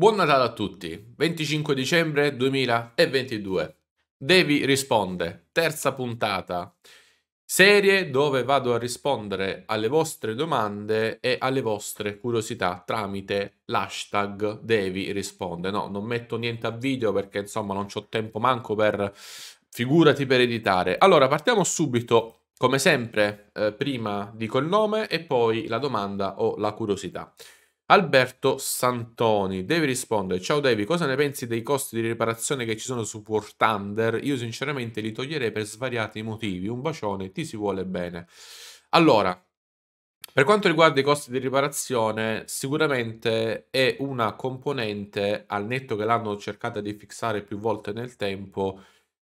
Buon Natale a tutti, 25 dicembre 2022. Devi risponde, terza puntata, serie dove vado a rispondere alle vostre domande e alle vostre curiosità tramite l'hashtag Devi risponde. No, non metto niente a video perché insomma non ho tempo manco per figurati per editare. Allora, partiamo subito come sempre, eh, prima dico il nome e poi la domanda o la curiosità. Alberto Santoni, devi rispondere. Ciao Devi, cosa ne pensi dei costi di riparazione che ci sono su War Thunder? Io sinceramente li toglierei per svariati motivi. Un bacione, ti si vuole bene. Allora, per quanto riguarda i costi di riparazione, sicuramente è una componente, al netto che l'hanno cercata di fissare più volte nel tempo,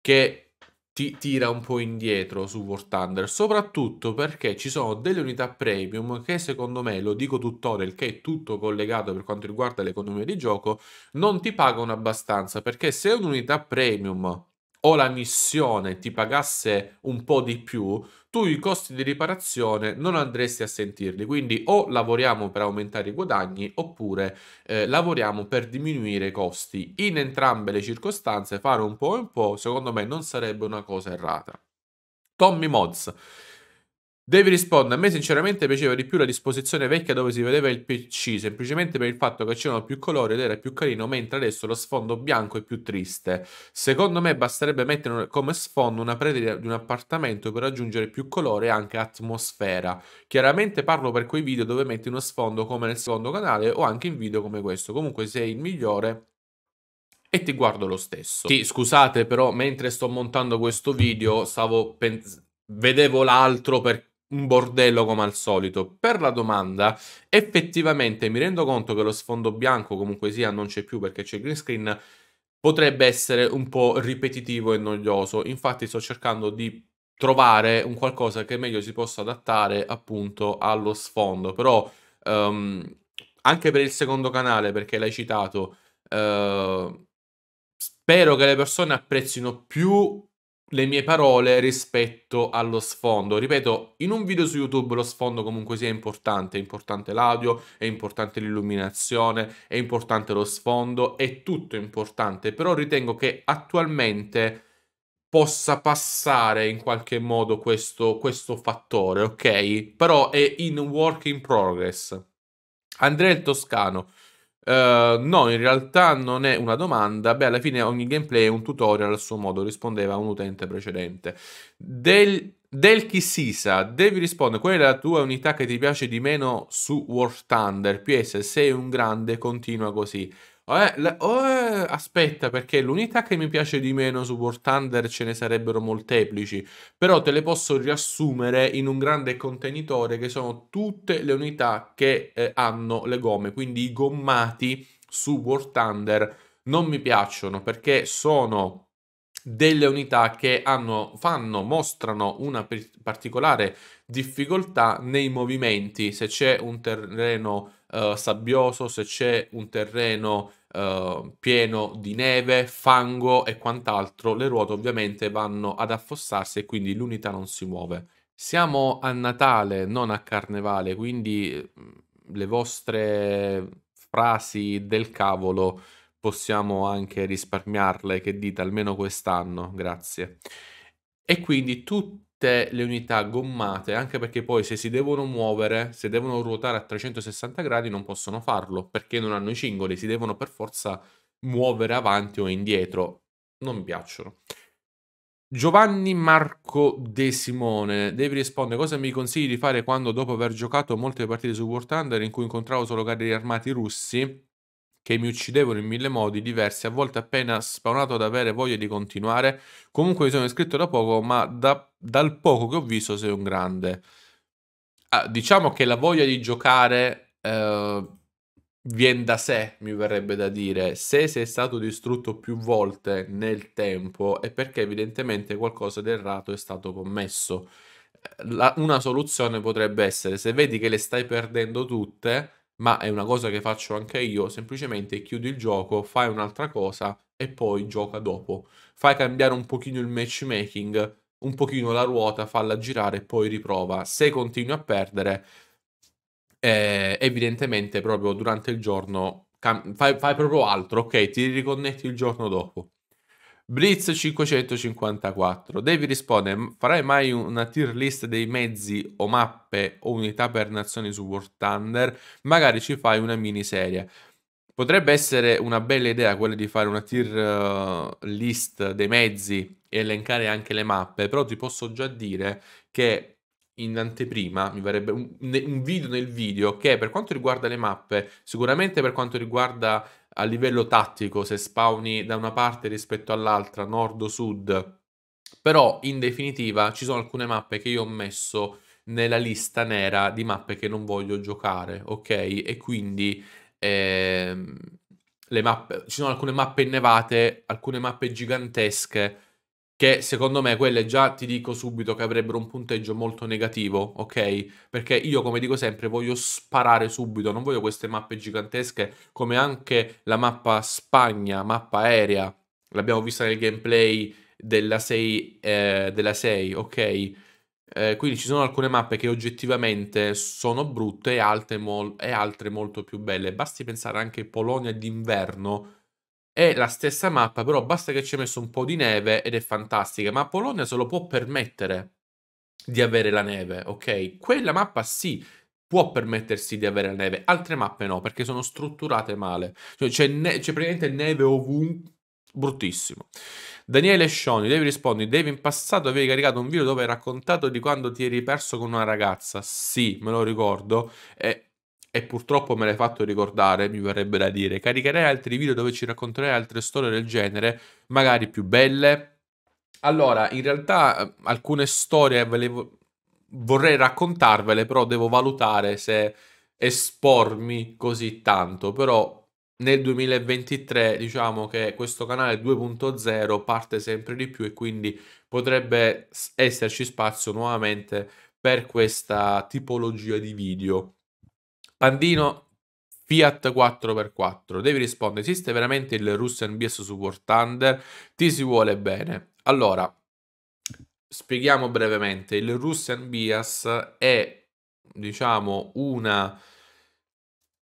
che ti tira un po' indietro su War Thunder, soprattutto perché ci sono delle unità premium che secondo me, lo dico tuttora, il che è tutto collegato per quanto riguarda l'economia di gioco, non ti pagano abbastanza, perché se un'unità premium o la missione ti pagasse un po' di più, tu i costi di riparazione non andresti a sentirli. Quindi o lavoriamo per aumentare i guadagni oppure eh, lavoriamo per diminuire i costi. In entrambe le circostanze fare un po' e un po' secondo me non sarebbe una cosa errata. Tommy Mods. Devi rispondere, A me sinceramente piaceva di più la disposizione vecchia dove si vedeva il PC, semplicemente per il fatto che c'erano più colori ed era più carino, mentre adesso lo sfondo bianco è più triste. Secondo me basterebbe mettere come sfondo una preda di un appartamento per aggiungere più colore e anche atmosfera. Chiaramente parlo per quei video dove metti uno sfondo come nel secondo canale o anche in video come questo. Comunque sei il migliore e ti guardo lo stesso. Sì, scusate, però mentre sto montando questo video stavo pensando vedevo l'altro perché un bordello come al solito. Per la domanda, effettivamente mi rendo conto che lo sfondo bianco comunque sia non c'è più perché c'è il green screen, potrebbe essere un po' ripetitivo e noioso. Infatti sto cercando di trovare un qualcosa che meglio si possa adattare appunto allo sfondo. Però um, anche per il secondo canale, perché l'hai citato, uh, spero che le persone apprezzino più le mie parole rispetto allo sfondo. Ripeto, in un video su YouTube lo sfondo comunque sia importante, è importante l'audio, è importante l'illuminazione, è importante lo sfondo, è tutto importante, però ritengo che attualmente possa passare in qualche modo questo, questo fattore, ok? Però è in work in progress. Andrea il Toscano, Ehm, no, in realtà non è una domanda. Beh, alla fine ogni gameplay è un tutorial al suo modo, rispondeva un utente precedente. Del, del Kissisa, devi rispondere, qual è la tua unità che ti piace di meno su War Thunder? PS, sei un grande, continua così. Oh, eh, le, oh, eh, aspetta, perché l'unità che mi piace di meno su War Thunder ce ne sarebbero molteplici, però te le posso riassumere in un grande contenitore che sono tutte le unità che eh, hanno le gomme, quindi i gommati su War Thunder non mi piacciono perché sono delle unità che hanno, fanno, mostrano una particolare difficoltà nei movimenti, se c'è un terreno eh, sabbioso, se c'è un terreno Ehm, pieno di neve, fango e quant'altro, le ruote ovviamente vanno ad affossarsi e quindi l'unità non si muove. Siamo a Natale, non a Carnevale, quindi mm, le vostre frasi del cavolo possiamo anche risparmiarle, che dite, almeno quest'anno, grazie. E quindi tutti tutte le unità gommate, anche perché poi se si devono muovere, se devono ruotare a 360 gradi non possono farlo, perché non hanno i cingoli, si devono per forza muovere avanti o indietro. Non mi piacciono. Giovanni Marco De Simone, Devi rispondere: cosa mi consigli di fare quando dopo aver giocato molte partite su War Thunder in cui incontravo solo carri armati russi che mi uccidevano in mille modi diversi, a volte appena spawnato ad avere voglia di continuare. Comunque mi sono iscritto da poco, ma da, dal poco che ho visto sei un grande. Ah, diciamo che la voglia di giocare eh, viene da sé, mi verrebbe da dire. Se sei stato distrutto più volte nel tempo è perché evidentemente qualcosa di errato è stato commesso. La, una soluzione potrebbe essere se vedi che le stai perdendo tutte ma è una cosa che faccio anche io, semplicemente chiudi il gioco, fai un'altra cosa e poi gioca dopo. Fai cambiare un pochino il matchmaking, un pochino la ruota, falla girare e poi riprova. Se continui a perdere, eh, evidentemente proprio durante il giorno fai, fai proprio altro, ok? Ti riconnetti il giorno dopo. Blitz 554. Davy risponde: Farai mai una tier list dei mezzi o mappe o unità per nazioni su War Thunder? Magari ci fai una miniserie. Potrebbe essere una bella idea quella di fare una tier eh, list dei mezzi e elencare anche le mappe, però ti posso già dire che in anteprima mi verrebbe un, un video nel video che per quanto riguarda le mappe, sicuramente per quanto riguarda a livello tattico se spawni da una parte rispetto all'altra, nord o sud. Però in definitiva ci sono alcune mappe che io ho messo nella lista nera di mappe che non voglio giocare, ok? E quindi ehm, le mappe, ci sono alcune mappe innevate, alcune mappe gigantesche che secondo me quelle già ti dico subito che avrebbero un punteggio molto negativo, ok? Perché io, come dico sempre, voglio sparare subito, non voglio queste mappe gigantesche come anche la mappa Spagna, mappa aerea, l'abbiamo vista nel gameplay della 6, eh, della 6 ok? Eh, quindi ci sono alcune mappe che oggettivamente sono brutte e altre, e altre molto più belle. Basti pensare anche a Polonia d'inverno, è la stessa mappa, però basta che ci hai messo un po' di neve ed è fantastica. Ma Polonia se lo può permettere di avere la neve, ok? Quella mappa sì, può permettersi di avere la neve, altre mappe no, perché sono strutturate male. Cioè c'è, ne praticamente neve ovunque, bruttissimo. Daniele Scioni, devi rispondere, devi in passato avevi caricato un video dove hai raccontato di quando ti eri perso con una ragazza. Sì, me lo ricordo. E e purtroppo me l'hai fatto ricordare, mi verrebbe da dire, caricherei altri video dove ci racconterai altre storie del genere, magari più belle. Allora, in realtà eh, alcune storie ve le vorrei raccontarvele, però devo valutare se espormi così tanto, però nel 2023 diciamo che questo canale 2.0 parte sempre di più e quindi potrebbe esserci spazio nuovamente per questa tipologia di video. Pandino Fiat 4x4. Devi rispondere, esiste veramente il Russian BS su Thunder? Ti si vuole bene. Allora, spieghiamo brevemente. Il Russian BS è, diciamo, una,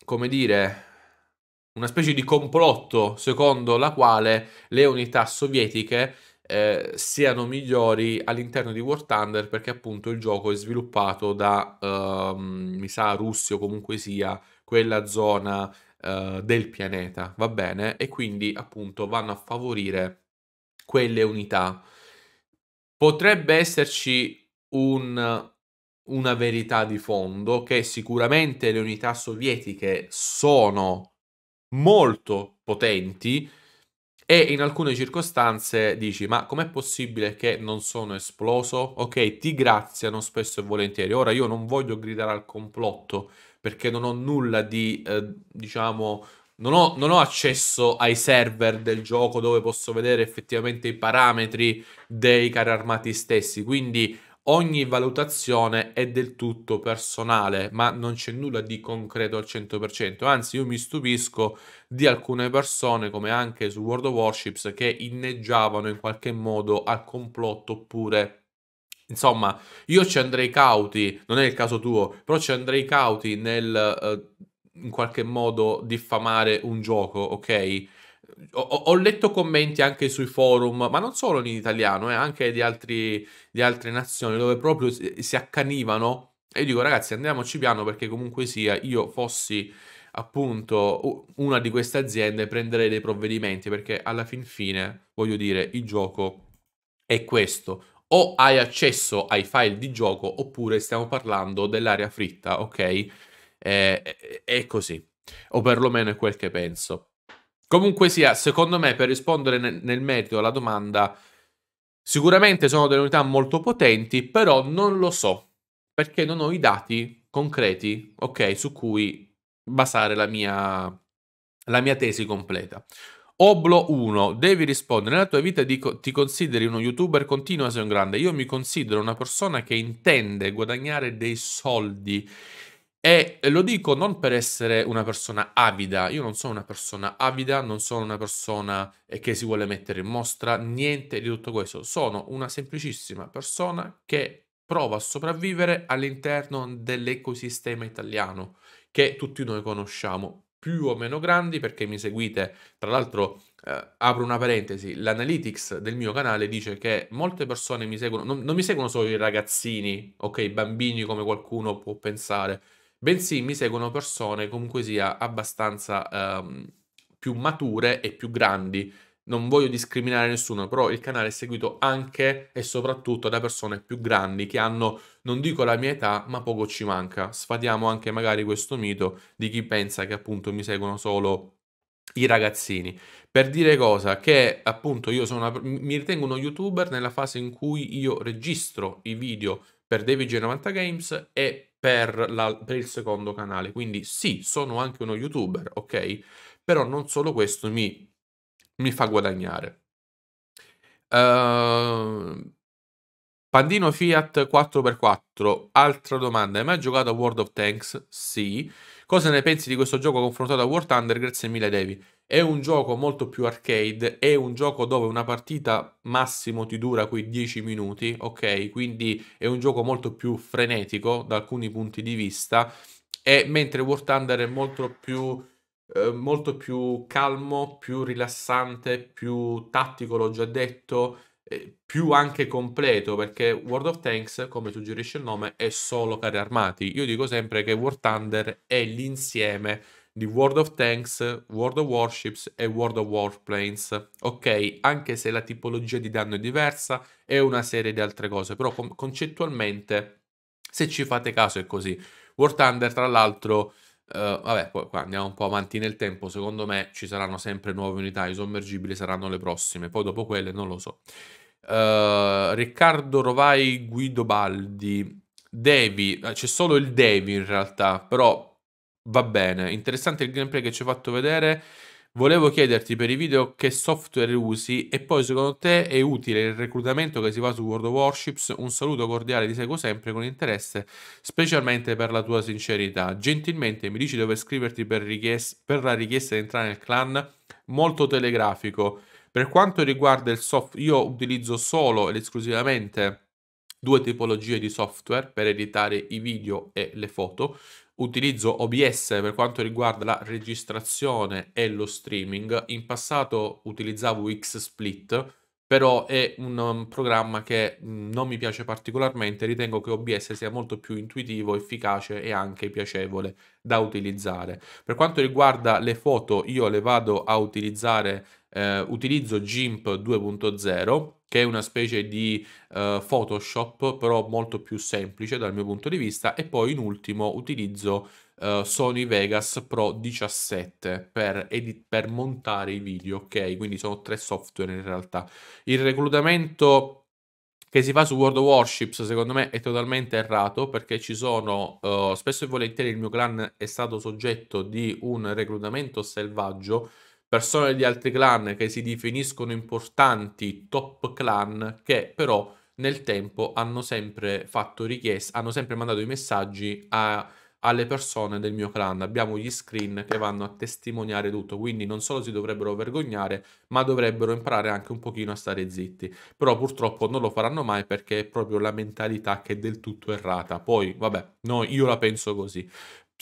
come dire, una specie di complotto secondo la quale le unità sovietiche eh, siano migliori all'interno di War Thunder perché appunto il gioco è sviluppato da, ehm, mi sa, Russia o comunque sia, quella zona eh, del pianeta, va bene? E quindi appunto vanno a favorire quelle unità. Potrebbe esserci un, una verità di fondo che sicuramente le unità sovietiche sono molto potenti, e in alcune circostanze dici ma com'è possibile che non sono esploso? Ok, ti graziano spesso e volentieri. Ora io non voglio gridare al complotto perché non ho nulla di, eh, diciamo, non ho, non ho, accesso ai server del gioco dove posso vedere effettivamente i parametri dei carri armati stessi, quindi ogni valutazione è del tutto personale, ma non c'è nulla di concreto al 100%. Anzi, io mi stupisco di alcune persone, come anche su World of Warships, che inneggiavano in qualche modo al complotto oppure Insomma, io ci andrei cauti, non è il caso tuo, però ci andrei cauti nel eh, in qualche modo diffamare un gioco, ok? ho, ho, letto commenti anche sui forum, ma non solo in italiano, eh, anche di, altri, di altre nazioni, dove proprio si, si accanivano. E io dico, ragazzi, andiamoci piano perché comunque sia, io fossi appunto una di queste aziende prenderei dei provvedimenti perché alla fin fine, voglio dire, il gioco è questo. O hai accesso ai file di gioco oppure stiamo parlando dell'aria fritta, ok? Eh, è così, o perlomeno è quel che penso. Comunque sia, secondo me, per rispondere nel, nel merito alla domanda, sicuramente sono delle unità molto potenti, però non lo so, perché non ho i dati concreti, ok, su cui basare la mia, la mia tesi completa. Oblo 1, devi rispondere, nella tua vita ti consideri uno youtuber continuo se un grande? Io mi considero una persona che intende guadagnare dei soldi e eh, lo dico non per essere una persona avida, io non sono una persona avida, non sono una persona eh, che si vuole mettere in mostra, niente di tutto questo, sono una semplicissima persona che prova a sopravvivere all'interno dell'ecosistema italiano che tutti noi conosciamo, più o meno grandi perché mi seguite, tra l'altro eh, apro una parentesi, l'analytics del mio canale dice che molte persone mi seguono, non, non mi seguono solo i ragazzini, ok, bambini come qualcuno può pensare, bensì mi seguono persone comunque sia abbastanza ehm, più mature e più grandi. Non voglio discriminare nessuno, però il canale è seguito anche e soprattutto da persone più grandi che hanno, non dico la mia età, ma poco ci manca. Sfatiamo anche magari questo mito di chi pensa che appunto mi seguono solo i ragazzini. Per dire cosa? Che appunto io sono una, mi ritengo uno youtuber nella fase in cui io registro i video per DVG90 Games e per, la, per il secondo canale. Quindi sì, sono anche uno youtuber, ok? Però non solo questo mi, mi fa guadagnare. Uh, Pandino Fiat 4x4, altra domanda, hai mai giocato a World of Tanks? Sì. Cosa ne pensi di questo gioco confrontato a War Thunder? Grazie mille, Devi. È un gioco molto più arcade, è un gioco dove una partita massimo ti dura quei 10 minuti, ok? Quindi è un gioco molto più frenetico da alcuni punti di vista, e mentre War Thunder è molto più eh, molto più calmo, più rilassante, più tattico, l'ho già detto, eh, più anche completo perché World of Tanks, come suggerisce il nome, è solo carri armati. Io dico sempre che War Thunder è l'insieme di World of Tanks, World of Warships e World of Warplanes. Ok, anche se la tipologia di danno è diversa, e una serie di altre cose, però concettualmente, se ci fate caso, è così. War Thunder, tra l'altro, Uh, vabbè, poi qua andiamo un po' avanti nel tempo. Secondo me ci saranno sempre nuove unità. I sommergibili saranno le prossime. Poi dopo quelle non lo so. Ehm, Riccardo Rovai Guido Baldi, Devi, eh, c'è solo il Devi in realtà, però va bene, interessante il gameplay che ci hai fatto vedere. Volevo chiederti per i video che software usi e poi secondo te è utile il reclutamento che si fa su World of Warships? Un saluto cordiale, ti seguo sempre con interesse, specialmente per la tua sincerità. Gentilmente mi dici dove scriverti per, per la richiesta di entrare nel clan? Molto telegrafico. Per quanto riguarda il software, io utilizzo solo ed esclusivamente due tipologie di software per editare i video e le foto. Utilizzo OBS per quanto riguarda la registrazione e lo streaming. In passato utilizzavo XSplit, però è un um, programma che mm, non mi piace particolarmente, ritengo che OBS sia molto più intuitivo, efficace e anche piacevole da utilizzare. Per quanto riguarda le foto, io le vado a utilizzare eh, utilizzo GIMP 2.0 che è una specie di eh, Photoshop però molto più semplice dal mio punto di vista e poi in ultimo utilizzo eh, Sony Vegas Pro 17 per, per montare i video, ok? Quindi sono tre software in realtà. Il reclutamento che si fa su World of Warships secondo me è totalmente errato perché ci sono uh, spesso e volentieri il mio clan è stato soggetto di un reclutamento selvaggio persone di altri clan che si definiscono importanti top clan che però nel tempo hanno sempre fatto richieste, hanno sempre mandato i messaggi a, alle persone del mio clan. Abbiamo gli screen che vanno a testimoniare tutto, quindi non solo si dovrebbero vergognare, ma dovrebbero imparare anche un pochino a stare zitti. Però purtroppo non lo faranno mai perché è proprio la mentalità che è del tutto errata. Poi, vabbè, no, io la penso così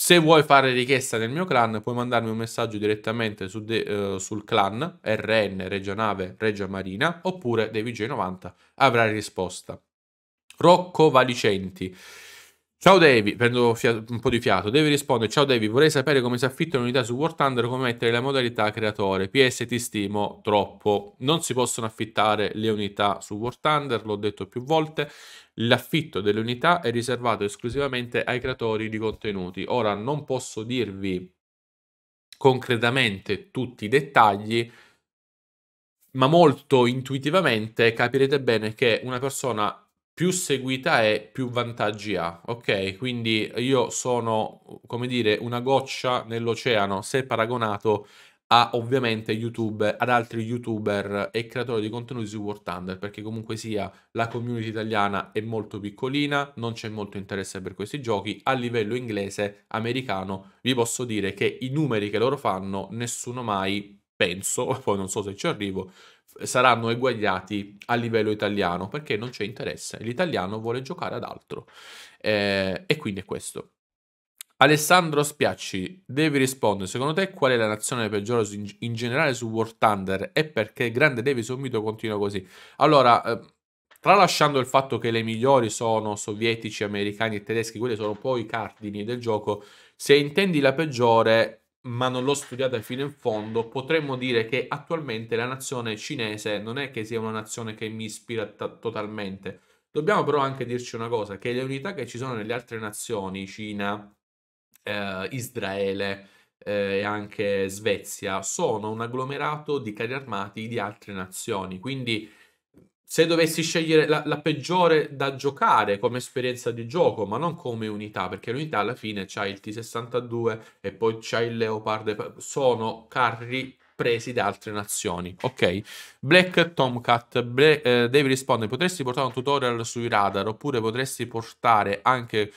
se vuoi fare richiesta nel mio clan, puoi mandarmi un messaggio direttamente su de, uh, sul clan RN Regia Nave Regia Marina oppure dei VG90 avrai risposta. Rocco Valicenti. Ciao Davy, prendo un po' di fiato. Davy risponde: Ciao Davy, vorrei sapere come si affitta un'unità su War Thunder, come mettere la modalità creatore. PS ti stimo troppo. Non si possono affittare le unità su War Thunder, l'ho detto più volte. L'affitto delle unità è riservato esclusivamente ai creatori di contenuti. Ora non posso dirvi concretamente tutti i dettagli, ma molto intuitivamente capirete bene che una persona più seguita è, più vantaggi ha. Ok, quindi io sono, come dire, una goccia nell'oceano se paragonato a ovviamente YouTube, ad altri youtuber e creatori di contenuti su War Thunder, perché comunque sia la community italiana è molto piccolina, non c'è molto interesse per questi giochi. A livello inglese, americano, vi posso dire che i numeri che loro fanno, nessuno mai, penso, poi non so se ci arrivo, saranno eguagliati a livello italiano perché non c'è interesse, l'italiano vuole giocare ad altro eh, e quindi è questo. Alessandro Spiacci, devi rispondere, secondo te qual è la nazione peggiore in, in generale su War Thunder e perché Grande Davis un mito continua così? Allora, eh, tralasciando il fatto che le migliori sono sovietici, americani e tedeschi, quelli sono poi i cardini del gioco, se intendi la peggiore ma non l'ho studiata fino in fondo, potremmo dire che attualmente la nazione cinese non è che sia una nazione che mi ispira t- totalmente. Dobbiamo però anche dirci una cosa, che le unità che ci sono nelle altre nazioni, Cina, eh, Israele eh, e anche Svezia, sono un agglomerato di carri armati di altre nazioni, quindi se dovessi scegliere la, la, peggiore da giocare come esperienza di gioco, ma non come unità, perché l'unità alla fine c'ha il T62 e poi c'ha il Leopard, sono carri presi da altre nazioni, ok? Black Tomcat, Bla- eh, devi rispondere, potresti portare un tutorial sui radar oppure potresti portare anche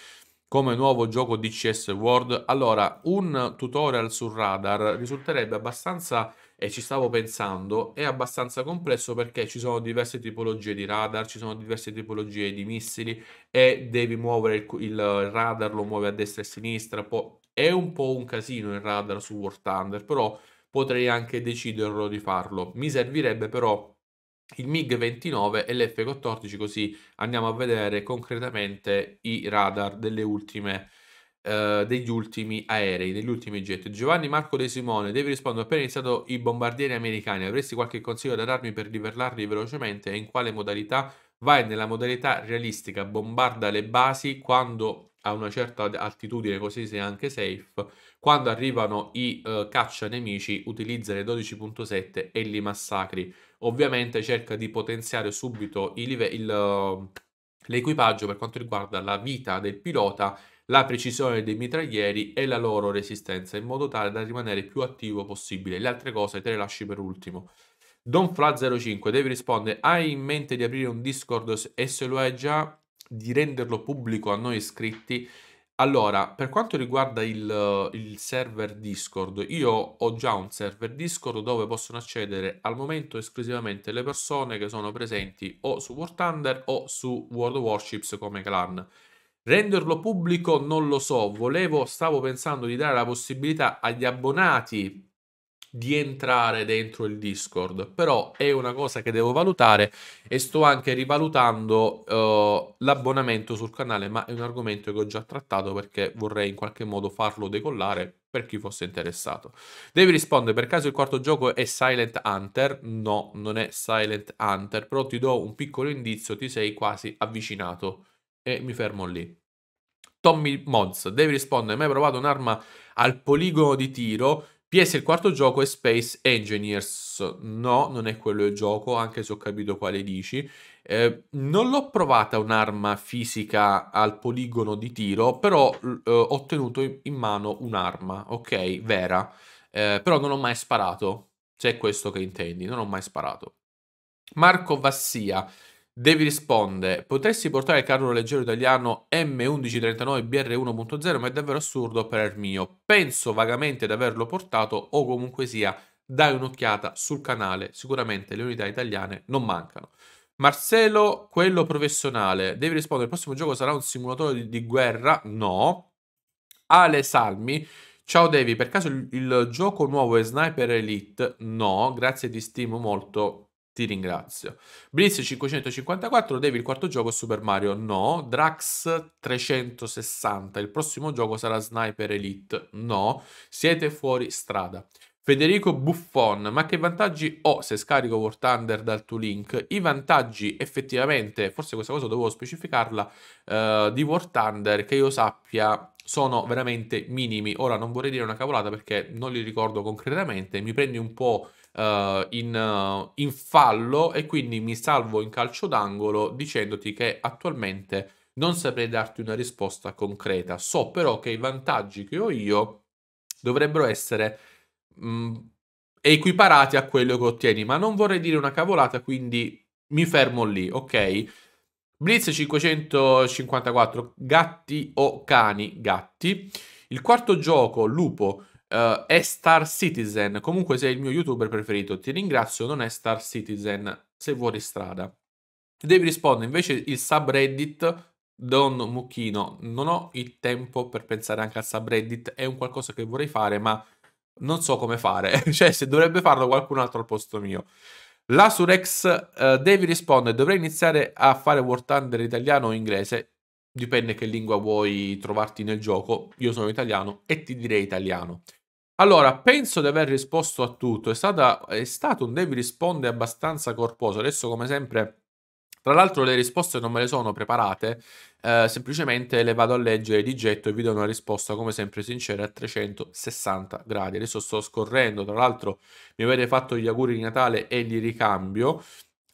come nuovo gioco DCS World? Allora, un tutorial sul radar risulterebbe abbastanza e ci stavo pensando, è abbastanza complesso perché ci sono diverse tipologie di radar, ci sono diverse tipologie di missili e devi muovere il, il radar, lo muovi a destra e a sinistra, è un po' un casino il radar su War Thunder, però potrei anche deciderlo di farlo. Mi servirebbe però il MiG-29 e l'F-14 così andiamo a vedere concretamente i radar delle ultime eh, degli ultimi aerei, degli ultimi jet. Giovanni Marco De Simone, devi rispondere, ho appena iniziato i bombardieri americani, avresti qualche consiglio da darmi per livellarli velocemente e in quale modalità? Vai nella modalità realistica, bombarda le basi quando a una certa altitudine, così sei anche safe. Quando arrivano i uh, caccia nemici, utilizza le 12.7 e li massacri. Ovviamente cerca di potenziare subito ehm, l'equipaggio per quanto riguarda la vita del pilota la precisione dei mitraglieri e la loro resistenza in modo tale da rimanere più attivo possibile. Le altre cose te le lasci per ultimo. DonFla05 devi rispondere, hai in mente di aprire un Discord e se lo hai già di renderlo pubblico a noi iscritti? Allora, per quanto riguarda il, il, server Discord, io ho già un server Discord dove possono accedere al momento esclusivamente le persone che sono presenti o su War Thunder o su World of Warships come clan. Renderlo pubblico non lo so, volevo, stavo pensando di dare la possibilità agli abbonati di entrare dentro il Discord, però è una cosa che devo valutare e sto anche rivalutando uh, l'abbonamento sul canale, ma è un argomento che ho già trattato perché vorrei in qualche modo farlo decollare per chi fosse interessato. Devi rispondere, per caso il quarto gioco è Silent Hunter? No, non è Silent Hunter, però ti do un piccolo indizio, ti sei quasi avvicinato e mi fermo lì. Tommy Mods, devi rispondere, mai provato un'arma al poligono di tiro? PS il quarto gioco è Space Engineers. No, non è quello il gioco, anche se ho capito quale dici. Eh, non l'ho provata un'arma fisica al poligono di tiro, però eh, ho tenuto in mano un'arma, ok, vera. Eh, però non ho mai sparato, se cioè, è questo che intendi, non ho mai sparato. Marco Vassia, Devi risponde, potessi portare il carro leggero italiano M1139 BR1.0, ma è davvero assurdo per parer mio. Penso vagamente di averlo portato o comunque sia, dai un'occhiata sul canale, sicuramente le unità italiane non mancano. Marcello, quello professionale, devi rispondere, il prossimo gioco sarà un simulatore di, di guerra? No. Ale Salmi, ciao Devi, per caso il, il gioco nuovo è Sniper Elite? No, grazie ti stimo molto ti ringrazio. Blitz 554, devi il quarto gioco Super Mario? No. Drax 360, il prossimo gioco sarà Sniper Elite? No. Siete fuori strada. Federico Buffon, ma che vantaggi ho se scarico War Thunder dal 2Link? I vantaggi effettivamente, forse questa cosa dovevo specificarla, eh, di War Thunder che io sappia sono veramente minimi. Ora non vorrei dire una cavolata perché non li ricordo concretamente, mi prendi un po' uh, in, uh, in fallo e quindi mi salvo in calcio d'angolo dicendoti che attualmente non saprei darti una risposta concreta. So però che i vantaggi che ho io dovrebbero essere mh, mm, equiparati a quello che ottieni, ma non vorrei dire una cavolata, quindi mi fermo lì, ok? Blitz 554, gatti o cani, gatti. Il quarto gioco, lupo, Uh, è Star Citizen. Comunque sei il mio youtuber preferito. Ti ringrazio, non è Star Citizen. Se vuoi strada. Devi rispondere invece il subreddit Don Mucchino. Non ho il tempo per pensare anche al subreddit. È un qualcosa che vorrei fare, ma non so come fare. cioè, se dovrebbe farlo qualcun altro al posto mio. Lasurex, uh, eh, devi rispondere. Dovrei iniziare a fare War Thunder italiano o inglese? Dipende che lingua vuoi trovarti nel gioco. Io sono italiano e ti direi italiano. Allora, penso di aver risposto a tutto. È, stata, è stato un devi risponde abbastanza corposo. Adesso, come sempre, tra l'altro le risposte non me le sono preparate, eh, semplicemente le vado a leggere di getto e vi do una risposta come sempre sincera a 360 gradi. Adesso sto scorrendo, tra l'altro mi avete fatto gli auguri di Natale e li ricambio.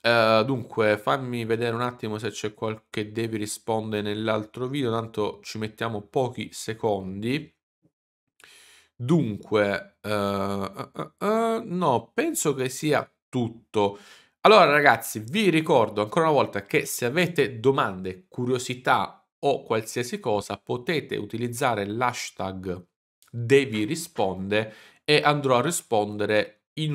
Eh, dunque, fammi vedere un attimo se c'è qualche devi risponde nell'altro video, tanto ci mettiamo pochi secondi. Dunque, uh, uh, uh, no, penso che sia tutto. Allora ragazzi, vi ricordo ancora una volta che se avete domande, curiosità o qualsiasi cosa, potete utilizzare l'hashtag devirisponde e andrò a rispondere in,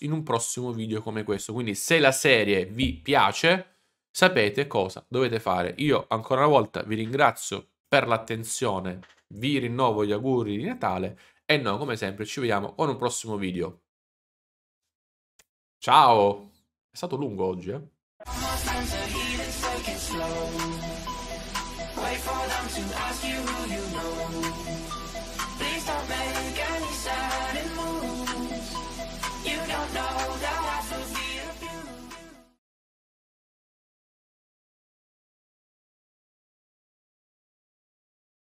in un prossimo video come questo. Quindi se la serie vi piace, sapete cosa dovete fare. Io ancora una volta vi ringrazio per l'attenzione, vi rinnovo gli auguri di Natale e noi come sempre ci vediamo con un prossimo video. Ciao! È stato lungo oggi, eh?